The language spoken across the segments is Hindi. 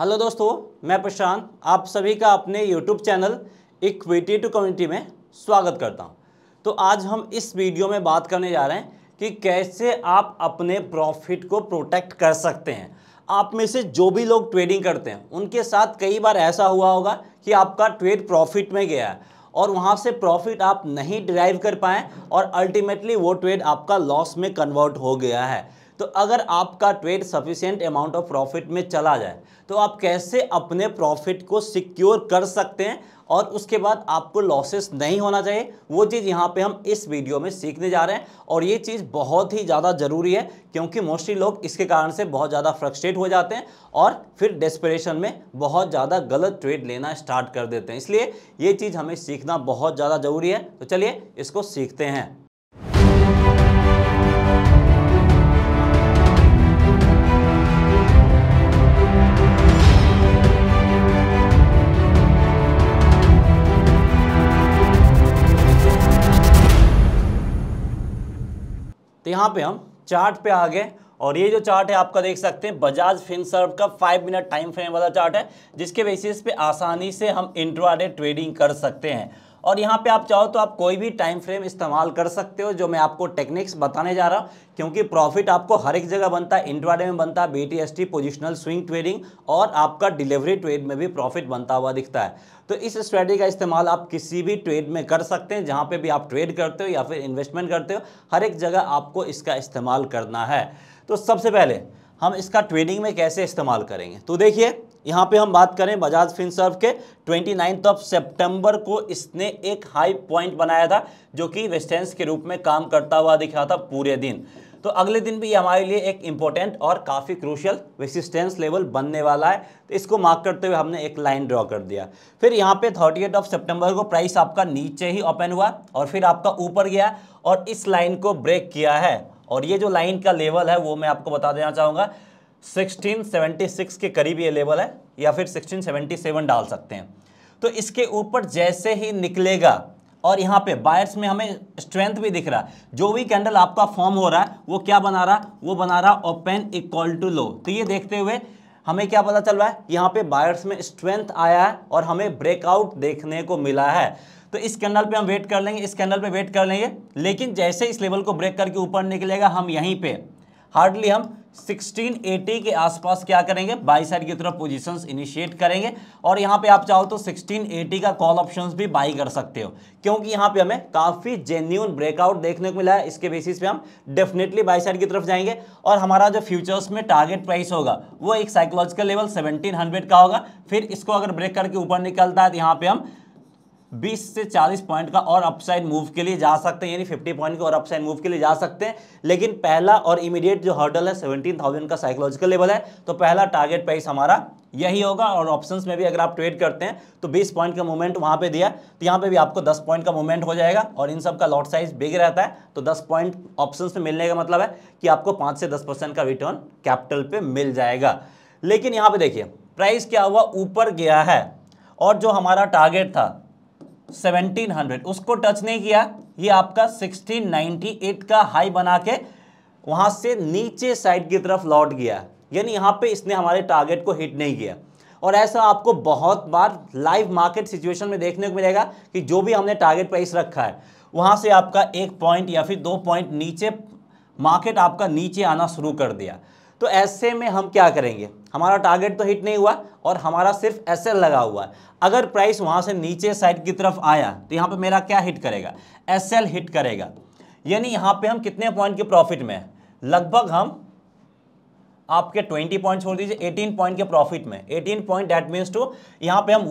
हेलो दोस्तों मैं प्रशांत आप सभी का अपने YouTube channel equity to community में स्वागत करता हूं तो आज हम इस वीडियो में बात करने जा रहे हैं कि कैसे आप अपने प्रॉफिट को प्रोटेक्ट कर सकते हैं आप में से जो भी लोग ट्रेडिंग करते हैं उनके साथ कई बार ऐसा हुआ होगा कि आपका ट्रेड प्रॉफिट में गया है और वहाँ से प्रॉफिट आप नहीं ड्राइव कर पाएँ और अल्टीमेटली वो ट्रेड आपका लॉस में कन्वर्ट हो गया है तो अगर आपका trade sufficient amount of profit में चला जाए तो आप कैसे अपने प्रॉफिट को सिक्योर कर सकते हैं और उसके बाद आपको लॉसेस नहीं होना चाहिए वो चीज़ यहाँ पे हम इस वीडियो में सीखने जा रहे हैं और ये चीज़ बहुत ही ज़्यादा ज़रूरी है क्योंकि मोस्टली लोग इसके कारण से बहुत ज़्यादा फ्रस्ट्रेट हो जाते हैं और फिर डेस्परेशन में बहुत ज़्यादा गलत ट्रेड लेना स्टार्ट कर देते हैं इसलिए ये चीज़ हमें सीखना बहुत ज़्यादा ज़रूरी है तो चलिए इसको सीखते हैं तो यहाँ पे हम चार्ट पे आ गए और ये जो चार्ट है आपका देख सकते हैं बजाज फिनसर्व का फाइव मिनट टाइम फ्रेम वाला चार्ट है जिसके बेसिस पे आसानी से हम इंट्राडे ट्रेडिंग कर सकते हैं और यहाँ पे आप चाहो तो आप कोई भी टाइम फ्रेम इस्तेमाल कर सकते हो जो मैं आपको टेक्निक्स बताने जा रहा हूँ क्योंकि प्रॉफिट आपको हर एक जगह बनता है इंट्राडे में बनता है टी पोजिशनल स्विंग ट्रेडिंग और आपका डिलीवरी ट्रेड में भी प्रॉफिट बनता हुआ दिखता है तो इस स्ट्रेटजी का इस्तेमाल आप किसी भी ट्रेड में कर सकते हैं जहाँ पर भी आप ट्रेड करते हो या फिर इन्वेस्टमेंट करते हो हर एक जगह आपको इसका इस्तेमाल करना है तो सबसे पहले हम इसका ट्रेडिंग में कैसे इस्तेमाल करेंगे तो देखिए यहाँ पे हम बात करें बजाज फिनसर्व के 29th ऑफ सितंबर को इसने एक हाई पॉइंट बनाया था जो कि वेस्टेंस के रूप में काम करता हुआ दिखा था पूरे दिन तो अगले दिन भी ये हमारे लिए एक इम्पोर्टेंट और काफ़ी क्रूशियल रेसिस्टेंस लेवल बनने वाला है तो इसको मार्क करते हुए हमने एक लाइन ड्रॉ कर दिया फिर यहाँ पे थर्टी ऑफ सितंबर को प्राइस आपका नीचे ही ओपन हुआ और फिर आपका ऊपर गया और इस लाइन को ब्रेक किया है और ये जो लाइन का लेवल है वो मैं आपको बता देना चाहूँगा 1676 के करीब ये लेवल है या फिर 1677 डाल सकते हैं तो इसके ऊपर जैसे ही निकलेगा और यहाँ पे बायर्स में हमें स्ट्रेंथ भी दिख रहा है जो भी कैंडल आपका फॉर्म हो रहा है वो क्या बना रहा वो बना रहा ओपन इक्वल टू लो तो ये देखते हुए हमें क्या पता चल रहा है यहाँ पे बायर्स में स्ट्रेंथ आया है और हमें ब्रेकआउट देखने को मिला है तो इस कैंडल पे हम वेट कर लेंगे इस कैंडल पे वेट कर लेंगे लेकिन जैसे इस लेवल को ब्रेक करके ऊपर निकलेगा हम यहीं पे हार्डली हम 1680 के आसपास क्या करेंगे बाई साइड की तरफ पोजीशंस इनिशिएट करेंगे और यहाँ पे आप चाहो तो 1680 का कॉल ऑप्शंस भी बाई कर सकते हो क्योंकि यहाँ पे हमें काफ़ी जेन्यून ब्रेकआउट देखने को मिला है इसके बेसिस पे हम डेफिनेटली बाई साइड की तरफ जाएंगे और हमारा जो फ्यूचर्स में टारगेट प्राइस होगा वो एक साइकोलॉजिकल लेवल सेवनटीन का होगा फिर इसको अगर ब्रेक करके ऊपर निकलता है तो यहाँ पर हम 20 से 40 पॉइंट का और अपसाइड मूव के लिए जा सकते हैं यानी 50 पॉइंट का और अपसाइड मूव के लिए जा सकते हैं लेकिन पहला और इमीडिएट जो हर्डल है 17,000 का साइकोलॉजिकल लेवल है तो पहला टारगेट प्राइस हमारा यही होगा और ऑप्शंस में भी अगर आप ट्रेड करते हैं तो 20 पॉइंट का मूवमेंट वहां पे दिया तो यहाँ पे भी आपको 10 पॉइंट का मूवमेंट हो जाएगा और इन सब का लॉट साइज बिग रहता है तो 10 पॉइंट ऑप्शंस में मिलने का मतलब है कि आपको 5 से 10 परसेंट का रिटर्न कैपिटल पे मिल जाएगा लेकिन यहाँ पे देखिए प्राइस क्या हुआ ऊपर गया है और जो हमारा टारगेट था 1700 उसको टच नहीं किया ये आपका 1698 का हाई बना के वहां से नीचे साइड की तरफ लौट गया यानी यहां पे इसने हमारे टारगेट को हिट नहीं किया और ऐसा आपको बहुत बार लाइव मार्केट सिचुएशन में देखने को मिलेगा कि जो भी हमने टारगेट प्राइस रखा है वहां से आपका एक पॉइंट या फिर दो पॉइंट नीचे मार्केट आपका नीचे आना शुरू कर दिया तो ऐसे में हम क्या करेंगे हमारा टारगेट तो हिट नहीं हुआ और हमारा सिर्फ एस लगा हुआ है अगर प्राइस वहाँ से नीचे साइड की तरफ आया तो यहाँ पर मेरा क्या हिट करेगा एस हिट करेगा यानी यहाँ पर हम कितने पॉइंट के प्रॉफिट में लगभग हम आपके 20 पॉइंट छोड़ दीजिए 18 पॉइंट के प्रॉफिट में 18 पॉइंट दैट मीन्स टू यहाँ पे हम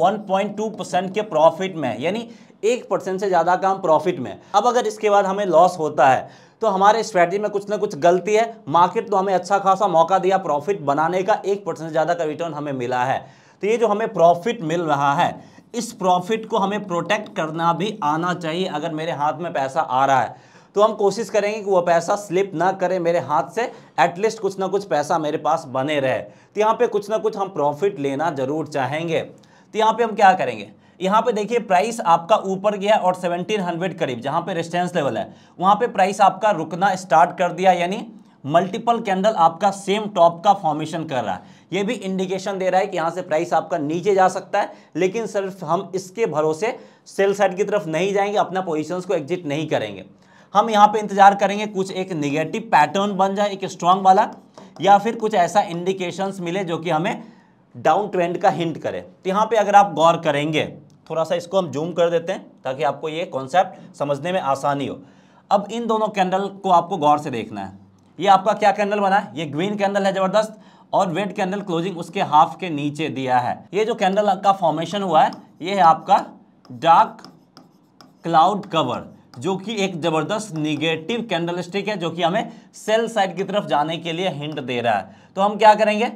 1.2 परसेंट के प्रॉफिट में यानी एक परसेंट से ज़्यादा का हम प्रॉफिट में अब अगर इसके बाद हमें लॉस होता है तो हमारे स्ट्रैटेजी में कुछ ना कुछ गलती है मार्केट तो हमें अच्छा खासा मौका दिया प्रॉफिट बनाने का एक परसेंट ज़्यादा का रिटर्न हमें मिला है तो ये जो हमें प्रॉफिट मिल रहा है इस प्रॉफिट को हमें प्रोटेक्ट करना भी आना चाहिए अगर मेरे हाथ में पैसा आ रहा है तो हम कोशिश करेंगे कि वो पैसा स्लिप ना करे मेरे हाथ से एटलीस्ट कुछ ना कुछ पैसा मेरे पास बने रहे तो यहाँ पे कुछ ना कुछ हम प्रॉफिट लेना ज़रूर चाहेंगे तो यहाँ पे हम क्या करेंगे यहाँ पे देखिए प्राइस आपका ऊपर गया और 1700 करीब जहाँ पे रेस्टेंस लेवल है वहाँ पे प्राइस आपका रुकना स्टार्ट कर दिया यानी मल्टीपल कैंडल आपका सेम टॉप का फॉर्मेशन कर रहा है ये भी इंडिकेशन दे रहा है कि यहाँ से प्राइस आपका नीचे जा सकता है लेकिन सिर्फ हम इसके भरोसे सेल साइड की तरफ नहीं जाएंगे अपना पोजिशंस को एग्जिट नहीं करेंगे हम यहाँ पे इंतजार करेंगे कुछ एक निगेटिव पैटर्न बन जाए एक स्ट्रांग वाला या फिर कुछ ऐसा इंडिकेशंस मिले जो कि हमें डाउन ट्रेंड का हिंट करे तो यहाँ पे अगर आप गौर करेंगे थोड़ा सा इसको हम जूम कर देते हैं ताकि आपको ये कॉन्सेप्ट समझने में आसानी हो अब इन दोनों कैंडल को आपको गौर से देखना है ये आपका क्या कैंडल बना है ये ग्रीन कैंडल है ज़बरदस्त और रेड कैंडल क्लोजिंग उसके हाफ के नीचे दिया है ये जो कैंडल का फॉर्मेशन हुआ है ये है आपका डार्क क्लाउड कवर जो कि एक ज़बरदस्त निगेटिव कैंडल स्टिक है जो कि हमें सेल साइड की तरफ जाने के लिए हिंट दे रहा है तो हम क्या करेंगे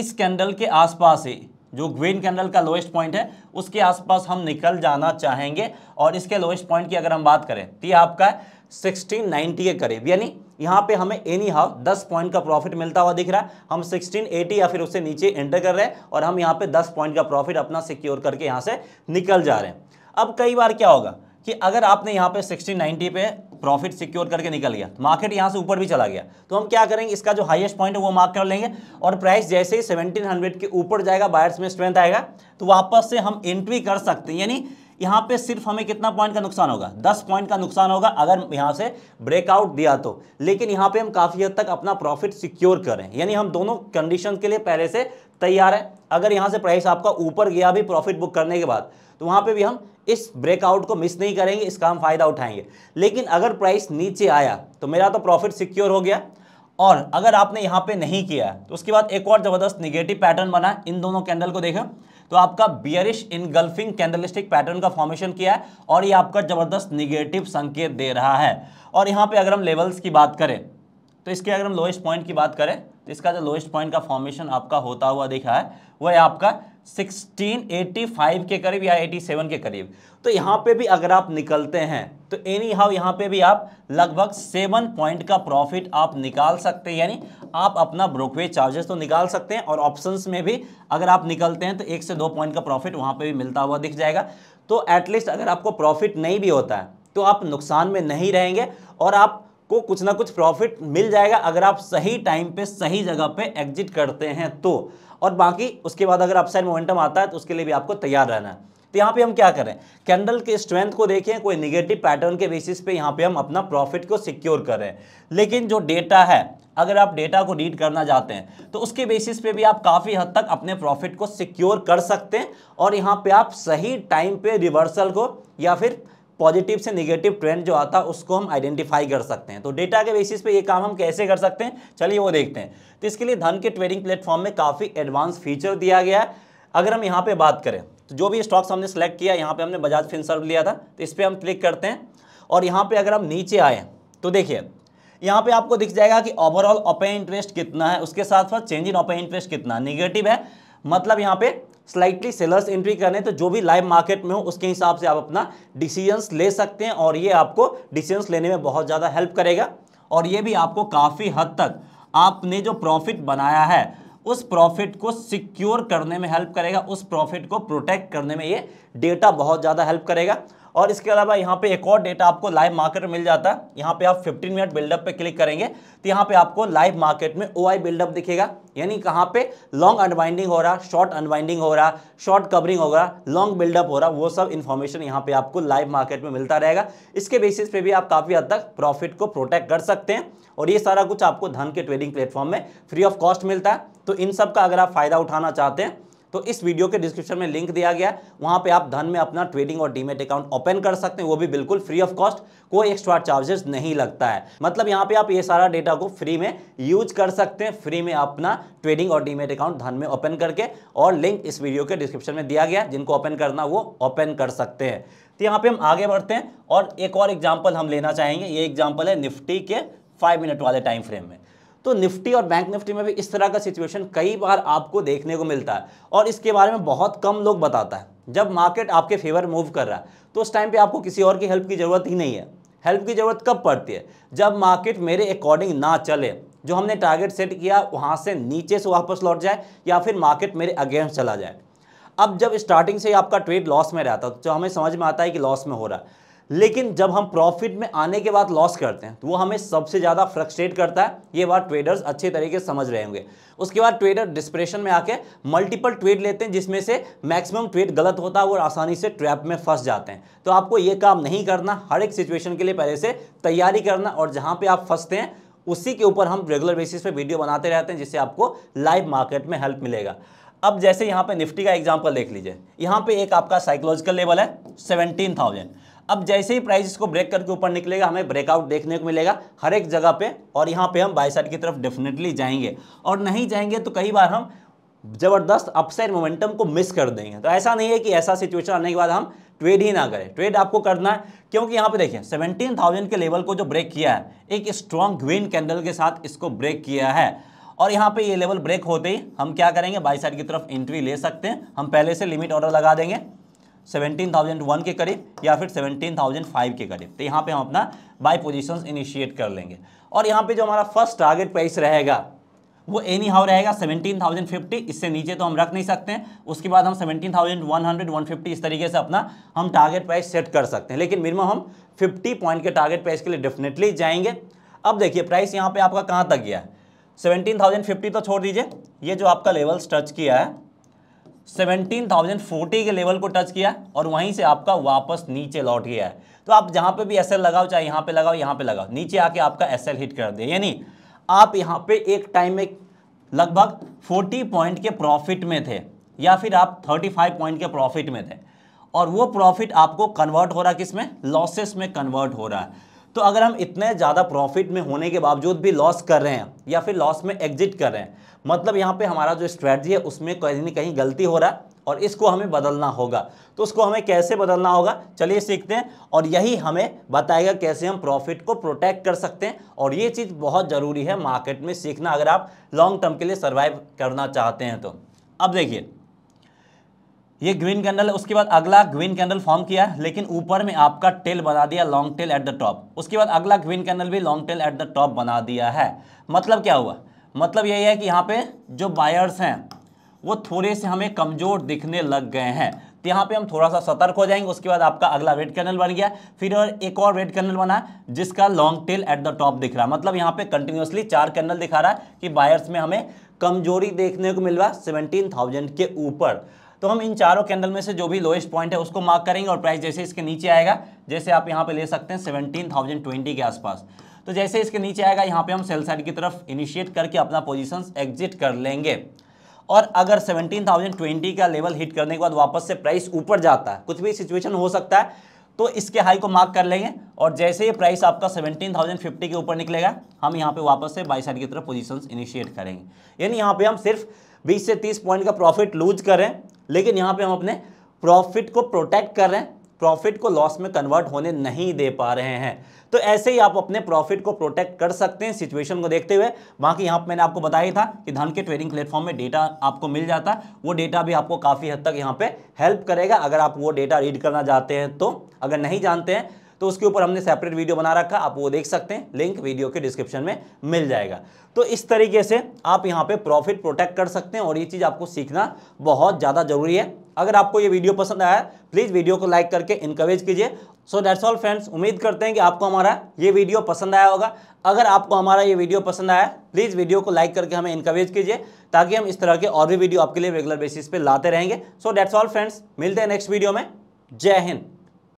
इस कैंडल के आसपास ही जो ग्रीन कैंडल का लोएस्ट पॉइंट है उसके आसपास हम निकल जाना चाहेंगे और इसके लोएस्ट पॉइंट की अगर हम बात करें तो ये आपका है 1690 के करीब यानी यहाँ पे हमें एनी हाउ 10 पॉइंट का प्रॉफिट मिलता हुआ दिख रहा है हम 1680 या फिर उससे नीचे एंटर कर रहे हैं और हम यहाँ पे 10 पॉइंट का प्रॉफिट अपना सिक्योर करके यहाँ से निकल जा रहे हैं अब कई बार क्या होगा कि अगर आपने यहाँ पे 1690 पे प्रॉफिट सिक्योर करके निकल गया तो मार्केट यहाँ से ऊपर भी चला गया तो हम क्या करेंगे इसका जो हाइएस्ट पॉइंट है वो मार्क कर लेंगे और प्राइस जैसे ही सेवनटीन के ऊपर जाएगा बायर्स में स्ट्रेंथ आएगा तो वापस से हम एंट्री कर सकते हैं यानी यहां पे सिर्फ हमें कितना पॉइंट का नुकसान होगा दस पॉइंट का नुकसान होगा अगर यहां से ब्रेकआउट दिया तो लेकिन यहां पे हम काफ़ी हद तक अपना प्रॉफिट सिक्योर करें यानी हम दोनों कंडीशन के लिए पहले से तैयार है अगर यहां से प्राइस आपका ऊपर गया भी प्रॉफिट बुक करने के बाद तो वहां पर भी हम इस ब्रेकआउट को मिस नहीं करेंगे इसका हम फायदा उठाएंगे लेकिन अगर प्राइस नीचे आया तो मेरा तो प्रॉफिट सिक्योर हो गया और अगर आपने यहां पे नहीं किया तो उसके बाद एक और ज़बरदस्त निगेटिव पैटर्न बना इन दोनों कैंडल को देखें तो आपका बियरिश इनगल्फिंग कैंडलिस्टिक पैटर्न का फॉर्मेशन किया है और ये आपका जबरदस्त निगेटिव संकेत दे रहा है और यहाँ पे अगर हम लेवल्स की बात करें तो इसके अगर हम लोएस्ट पॉइंट की बात करें तो इसका जो लोएस्ट पॉइंट का फॉर्मेशन आपका होता हुआ देखा है वह आपका 1685 के करीब या 87 के करीब तो यहाँ पे भी अगर आप निकलते हैं तो एनी हाउ यहाँ पे भी आप लगभग सेवन पॉइंट का प्रॉफिट आप निकाल सकते हैं यानी आप अपना ब्रोकवेज चार्जेस तो निकाल सकते हैं और ऑप्शंस में भी अगर आप निकलते हैं तो एक से दो पॉइंट का प्रॉफिट वहाँ पे भी मिलता हुआ दिख जाएगा तो एटलीस्ट अगर आपको प्रॉफिट नहीं भी होता है तो आप नुकसान में नहीं रहेंगे और आप को कुछ ना कुछ प्रॉफिट मिल जाएगा अगर आप सही टाइम पे सही जगह पे एग्जिट करते हैं तो और बाकी उसके बाद अगर अपसाइड मोमेंटम आता है तो उसके लिए भी आपको तैयार रहना है तो यहाँ पे हम क्या करें कैंडल के स्ट्रेंथ को देखें कोई निगेटिव पैटर्न के बेसिस पे यहाँ पे हम अपना प्रॉफिट को सिक्योर करें लेकिन जो डेटा है अगर आप डेटा को रीड करना चाहते हैं तो उसके बेसिस पे भी आप काफ़ी हद तक अपने प्रॉफिट को सिक्योर कर सकते हैं और यहाँ पे आप सही टाइम पे रिवर्सल को या फिर पॉजिटिव से निगेटिव ट्रेंड जो आता है उसको हम आइडेंटिफाई कर सकते हैं तो डेटा के बेसिस पे ये काम हम कैसे कर सकते हैं चलिए वो देखते हैं तो इसके लिए धन के ट्रेडिंग प्लेटफॉर्म में काफ़ी एडवांस फीचर दिया गया है अगर हम यहाँ पर बात करें तो जो भी स्टॉक्स हमने सेलेक्ट किया यहाँ पर हमने बजाज फिनसर्व लिया था तो इस पर हम क्लिक करते हैं और यहाँ पर अगर हम नीचे आएँ तो देखिए यहाँ पे आपको दिख जाएगा कि ओवरऑल ओपन इंटरेस्ट कितना है उसके साथ साथ चेंज इन ओपन इंटरेस्ट कितना निगेटिव है मतलब यहाँ पे स्लाइटली सेलर्स एंट्री करें तो जो भी लाइव मार्केट में हो उसके हिसाब से आप अपना डिसीजंस ले सकते हैं और ये आपको डिसीजंस लेने में बहुत ज़्यादा हेल्प करेगा और ये भी आपको काफ़ी हद तक आपने जो प्रॉफिट बनाया है उस प्रॉफिट को सिक्योर करने में हेल्प करेगा उस प्रॉफिट को प्रोटेक्ट करने में ये डेटा बहुत ज़्यादा हेल्प करेगा और इसके अलावा यहाँ पे एक और डेटा आपको लाइव मार्केट में मिल जाता है यहाँ पे आप 15 मिनट बिल्डअप पे क्लिक करेंगे तो यहाँ पे आपको लाइव मार्केट में ओ बिल्डअप दिखेगा यानी कहाँ पे लॉन्ग अनवाइंडिंग हो रहा शॉर्ट अनवाइंडिंग हो रहा शॉर्ट कवरिंग हो रहा लॉन्ग बिल्डअप हो रहा वो सब इन्फॉर्मेशन यहाँ पे आपको लाइव मार्केट में मिलता रहेगा इसके बेसिस पे भी आप काफ़ी हद तक प्रॉफिट को प्रोटेक्ट कर सकते हैं और ये सारा कुछ आपको धन के ट्रेडिंग प्लेटफॉर्म में फ्री ऑफ कॉस्ट मिलता है तो इन सब का अगर आप फायदा उठाना चाहते हैं तो इस वीडियो के डिस्क्रिप्शन में लिंक दिया गया वहां वहाँ पे आप धन में अपना ट्रेडिंग और डीमेट अकाउंट ओपन कर सकते हैं वो भी बिल्कुल फ्री ऑफ कॉस्ट कोई एक्स्ट्रा चार्जेस नहीं लगता है मतलब यहाँ पे आप ये सारा डेटा को फ्री में यूज कर सकते हैं फ्री में अपना ट्रेडिंग और डीमेट अकाउंट धन में ओपन करके और लिंक इस वीडियो के डिस्क्रिप्शन में दिया गया जिनको ओपन करना वो ओपन कर सकते हैं तो यहाँ पे हम आगे बढ़ते हैं और एक और एग्जाम्पल हम लेना चाहेंगे ये एग्जाम्पल है निफ्टी के फाइव मिनट वाले टाइम फ्रेम में तो निफ्टी और बैंक निफ्टी में भी इस तरह का सिचुएशन कई बार आपको देखने को मिलता है और इसके बारे में बहुत कम लोग बताता है जब मार्केट आपके फेवर मूव कर रहा है तो उस टाइम पे आपको किसी और की हेल्प की ज़रूरत ही नहीं है हेल्प की ज़रूरत कब पड़ती है जब मार्केट मेरे अकॉर्डिंग ना चले जो हमने टारगेट सेट किया वहाँ से नीचे से वापस लौट जाए या फिर मार्केट मेरे अगेंस्ट चला जाए अब जब स्टार्टिंग से आपका ट्रेड लॉस में रहता तो हमें समझ में आता है कि लॉस में हो रहा है लेकिन जब हम प्रॉफिट में आने के बाद लॉस करते हैं तो वो हमें सबसे ज़्यादा फ्रस्ट्रेट करता है ये बात ट्रेडर्स अच्छे तरीके से समझ रहे होंगे उसके बाद ट्रेडर डिस्प्रेशन में आके मल्टीपल ट्रेड लेते हैं जिसमें से मैक्सिमम ट्रेड गलत होता है और आसानी से ट्रैप में फंस जाते हैं तो आपको ये काम नहीं करना हर एक सिचुएशन के लिए पहले से तैयारी करना और जहाँ पर आप फंसते हैं उसी के ऊपर हम रेगुलर बेसिस पर वीडियो बनाते रहते हैं जिससे आपको लाइव मार्केट में हेल्प मिलेगा अब जैसे यहाँ पर निफ्टी का एग्जाम्पल देख लीजिए यहाँ पर एक आपका साइकोलॉजिकल लेवल है सेवनटीन थाउजेंड अब जैसे ही प्राइस इसको ब्रेक करके ऊपर निकलेगा हमें ब्रेकआउट देखने को मिलेगा हर एक जगह पे और यहाँ पे हम बाई साइड की तरफ डेफिनेटली जाएंगे और नहीं जाएंगे तो कई बार हम ज़बरदस्त अपसाइड मोमेंटम को मिस कर देंगे तो ऐसा नहीं है कि ऐसा सिचुएशन आने के बाद हम ट्रेड ही ना करें ट्रेड आपको करना है क्योंकि यहाँ पे देखिए 17,000 के लेवल को जो ब्रेक किया है एक स्ट्रॉन्ग ग्रीन कैंडल के साथ इसको ब्रेक किया है और यहाँ पे ये लेवल ब्रेक होते ही हम क्या करेंगे बाई साइड की तरफ एंट्री ले सकते हैं हम पहले से लिमिट ऑर्डर लगा देंगे 17,001 के करीब या फिर 17,005 के करीब तो यहाँ पे हम अपना बाय पोजीशंस इनिशिएट कर लेंगे और यहाँ पे जो हमारा फर्स्ट टारगेट प्राइस रहेगा वो एनी हाउ रहेगा 17,050 इससे नीचे तो हम रख नहीं सकते हैं उसके बाद हम 17,100 150 इस तरीके से अपना हम टारगेट प्राइस सेट कर सकते हैं लेकिन मिनिमम हम 50 पॉइंट के टारगेट प्राइस के लिए डेफिनेटली जाएंगे अब देखिए प्राइस यहाँ पे आपका कहाँ तक गया है फिफ्टी तो छोड़ दीजिए ये जो आपका लेवल्स टच किया है 17,040 के लेवल को टच किया और वहीं से आपका वापस नीचे लौट गया है तो आप जहां पे भी एसएल लगाओ चाहे यहां पे लगाओ यहां पे लगाओ नीचे आके आपका एसएल हिट कर दे यानी आप यहां पे एक टाइम में लगभग 40 पॉइंट के प्रॉफिट में थे या फिर आप 35 पॉइंट के प्रॉफिट में थे और वो प्रॉफिट आपको कन्वर्ट हो रहा किस में लॉसेस में कन्वर्ट हो रहा है तो अगर हम इतने ज़्यादा प्रॉफिट में होने के बावजूद भी लॉस कर रहे हैं या फिर लॉस में एग्जिट कर रहे हैं मतलब यहाँ पे हमारा जो स्ट्रेटजी है उसमें कहीं ना कहीं गलती हो रहा है और इसको हमें बदलना होगा तो उसको हमें कैसे बदलना होगा चलिए सीखते हैं और यही हमें बताएगा कैसे हम प्रॉफिट को प्रोटेक्ट कर सकते हैं और ये चीज़ बहुत ज़रूरी है मार्केट में सीखना अगर आप लॉन्ग टर्म के लिए सर्वाइव करना चाहते हैं तो अब देखिए ये ग्रीन कैंडल है उसके बाद अगला ग्रीन कैंडल फॉर्म किया है लेकिन ऊपर में आपका टेल बना दिया long tail at the top उसके बाद अगला ग्रीन कैंडल भी long tail at the top बना दिया है मतलब क्या हुआ मतलब यही है कि यहाँ पे जो बायर्स हैं वो थोड़े से हमें कमज़ोर दिखने लग गए हैं तो यहाँ पे हम थोड़ा सा सतर्क हो जाएंगे उसके बाद आपका अगला रेड कैनल बन गया फिर और एक और रेड कैनल बना जिसका long tail at the top दिख रहा है मतलब यहाँ पे कंटिन्यूसली चार कैनल दिखा रहा है कि बायर्स में हमें कमजोरी देखने को मिल रहा है सेवनटीन थाउजेंड के ऊपर तो हम इन चारों कैंडल में से जो भी लोएस्ट पॉइंट है उसको मार्क करेंगे और प्राइस जैसे इसके नीचे आएगा जैसे आप यहाँ पे ले सकते हैं सेवनटीन थाउजेंड ट्वेंटी के आसपास तो जैसे इसके नीचे आएगा यहाँ पे हम सेल साइड की तरफ इनिशिएट करके अपना पोजिशन एग्जिट कर लेंगे और अगर सेवनटीन थाउजेंड ट्वेंटी का लेवल हिट करने के बाद वापस से प्राइस ऊपर जाता है कुछ भी सिचुएशन हो सकता है तो इसके हाई को मार्क कर लेंगे और जैसे ये प्राइस आपका सेवनटीन थाउजेंड फिफ्टी के ऊपर निकलेगा हम यहाँ पे वापस से बाई साइड की तरफ पोजिशन इनिशिएट करेंगे यानी यहाँ पे हम सिर्फ 20 से 30 पॉइंट का प्रॉफिट लूज करें लेकिन यहाँ पे हम अपने प्रॉफिट को प्रोटेक्ट कर रहे हैं प्रॉफिट को लॉस में कन्वर्ट होने नहीं दे पा रहे हैं तो ऐसे ही आप अपने प्रॉफिट को प्रोटेक्ट कर सकते हैं सिचुएशन को देखते हुए बाकी यहाँ पर मैंने आपको बताया ही था कि धन के ट्रेडिंग प्लेटफॉर्म में डेटा आपको मिल जाता है वो डेटा भी आपको काफ़ी हद तक यहाँ पे हेल्प करेगा अगर आप वो डेटा रीड करना चाहते हैं तो अगर नहीं जानते हैं तो उसके ऊपर हमने सेपरेट वीडियो बना रखा आप वो देख सकते हैं लिंक वीडियो के डिस्क्रिप्शन में मिल जाएगा तो इस तरीके से आप यहाँ पे प्रॉफिट प्रोटेक्ट कर सकते हैं और ये चीज़ आपको सीखना बहुत ज़्यादा जरूरी है अगर आपको ये वीडियो पसंद आया प्लीज़ वीडियो को लाइक करके इनकरेज कीजिए सो दैट्स ऑल फ्रेंड्स उम्मीद करते हैं कि आपको हमारा ये वीडियो पसंद आया होगा अगर आपको हमारा ये वीडियो पसंद आया प्लीज़ वीडियो को लाइक करके हमें इनकरेज कीजिए ताकि हम इस तरह के और भी वीडियो आपके लिए रेगुलर बेसिस पे लाते रहेंगे सो दैट्स ऑल फ्रेंड्स मिलते हैं नेक्स्ट वीडियो में जय हिंद